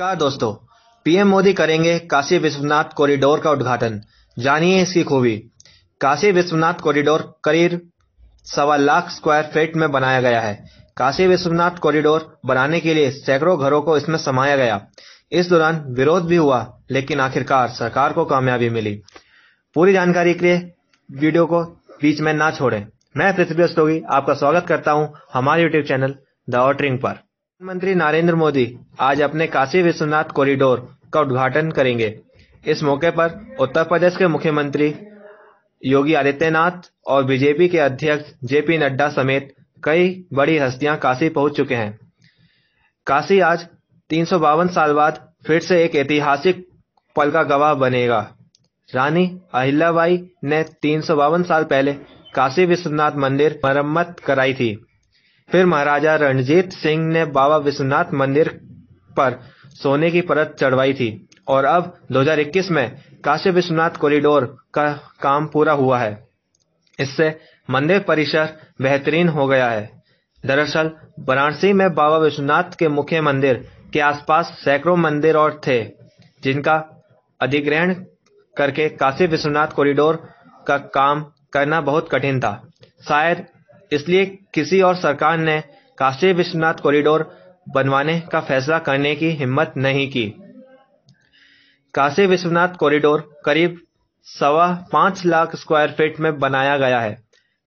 नमस्कार दोस्तों पीएम मोदी करेंगे काशी विश्वनाथ कॉरिडोर का उद्घाटन जानिए इसकी खूबी काशी विश्वनाथ कॉरिडोर करीब सवा लाख स्क्वायर फीट में बनाया गया है काशी विश्वनाथ कॉरिडोर बनाने के लिए सैकड़ों घरों को इसमें समाया गया इस दौरान विरोध भी हुआ लेकिन आखिरकार सरकार को कामयाबी मिली पूरी जानकारी के लिए वीडियो को बीच में ना छोड़े मैं पृथ्वी अस्तोगी आपका स्वागत करता हूँ हमारे यूट्यूब चैनल द ऑटरिंग पर प्रधानमंत्री नरेंद्र मोदी आज अपने काशी विश्वनाथ कॉरिडोर का उद्घाटन करेंगे इस मौके पर उत्तर प्रदेश के मुख्यमंत्री योगी आदित्यनाथ और बीजेपी के अध्यक्ष जेपी नड्डा समेत कई बड़ी हस्तियां काशी पहुंच चुके हैं काशी आज तीन साल बाद फिर से एक ऐतिहासिक पल का गवाह बनेगा रानी अहिल्याबाई ने तीन साल पहले काशी विश्वनाथ मंदिर मरम्मत कराई थी फिर महाराजा रणजीत सिंह ने बाबा विश्वनाथ मंदिर पर सोने की परत चढ़वाई थी और अब 2021 में काशी विश्वनाथ कॉरिडोर का काम पूरा हुआ है इससे मंदिर परिसर बेहतरीन हो गया है दरअसल वाराणसी में बाबा विश्वनाथ के मुख्य मंदिर के आसपास सैकड़ों मंदिर और थे जिनका अधिग्रहण करके काशी विश्वनाथ कॉरिडोर का काम करना बहुत कठिन था शायद इसलिए किसी और सरकार ने काशी विश्वनाथ कॉरिडोर बनवाने का फैसला करने की हिम्मत नहीं की काशी विश्वनाथ कॉरिडोर करीब सवा पांच लाख स्क्वायर फीट में बनाया गया है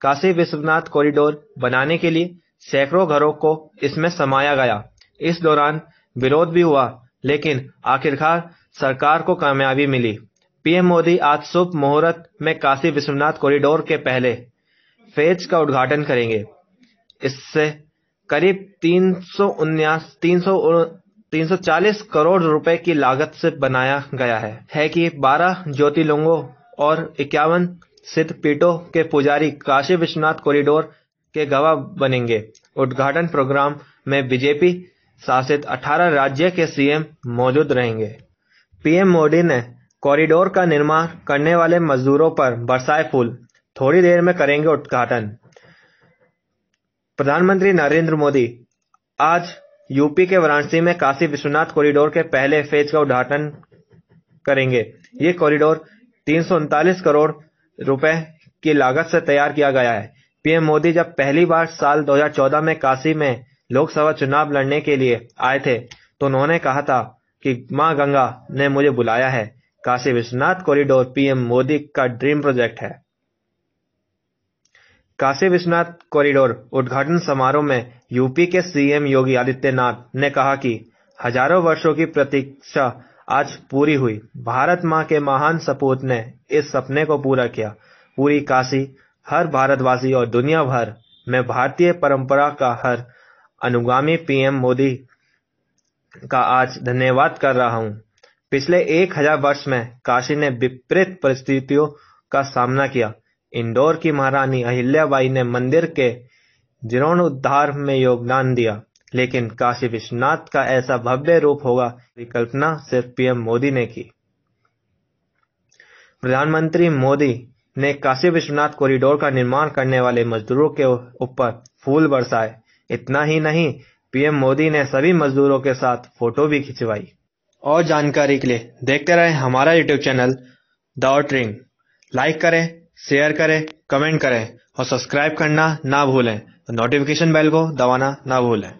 काशी विश्वनाथ कॉरिडोर बनाने के लिए सैकड़ों घरों को इसमें समाया गया इस दौरान विरोध भी हुआ लेकिन आखिरकार सरकार को कामयाबी मिली पीएम मोदी आज शुभ मुहूर्त में काशी विश्वनाथ कॉरिडोर के पहले फेज का उद्घाटन करेंगे इससे करीब तीन सौ उन्यास तीन सौ तीन सौ चालीस करोड़ रुपए की लागत से बनाया गया है है कि बारह ज्योतिर्लिंगों और इक्यावन सिद्ध पीठों के पुजारी काशी विश्वनाथ कॉरिडोर के गवाह बनेंगे उद्घाटन प्रोग्राम में बीजेपी शासित 18 राज्य के सीएम मौजूद रहेंगे पीएम मोदी ने कॉरिडोर का निर्माण करने वाले मजदूरों पर बरसाए फूल थोड़ी देर में करेंगे उद्घाटन प्रधानमंत्री नरेंद्र मोदी आज यूपी के वाराणसी में काशी विश्वनाथ कॉरिडोर के पहले फेज का उद्घाटन करेंगे ये कॉरिडोर तीन करोड़ रुपए की लागत से तैयार किया गया है पीएम मोदी जब पहली बार साल 2014 में काशी में लोकसभा चुनाव लड़ने के लिए आए थे तो उन्होंने कहा था कि माँ गंगा ने मुझे बुलाया है काशी विश्वनाथ कॉरिडोर पीएम मोदी का ड्रीम प्रोजेक्ट है काशी विश्वनाथ कॉरिडोर उद्घाटन समारोह में यूपी के सीएम योगी आदित्यनाथ ने कहा कि हजारों वर्षों की प्रतीक्षा आज पूरी हुई भारत माँ के महान सपूत ने इस सपने को पूरा किया पूरी काशी हर भारतवासी और दुनिया भर में भारतीय परंपरा का हर अनुगामी पीएम मोदी का आज धन्यवाद कर रहा हूँ पिछले एक हजार वर्ष में काशी ने विपरीत परिस्थितियों का सामना किया इंदौर की महारानी अहिल्याबाई ने मंदिर के जीर्णोद्धार में योगदान दिया लेकिन काशी विश्वनाथ का ऐसा भव्य रूप होगा कल्पना सिर्फ पीएम मोदी ने की प्रधानमंत्री मोदी ने काशी विश्वनाथ कॉरिडोर का निर्माण करने वाले मजदूरों के ऊपर फूल बरसाए इतना ही नहीं पीएम मोदी ने सभी मजदूरों के साथ फोटो भी खिंचवाई और जानकारी के लिए देखते रहें हमारा यूट्यूब चैनल द लाइक करें शेयर करें कमेंट करें और सब्सक्राइब करना ना भूलें तो नोटिफिकेशन बेल को दबाना ना भूलें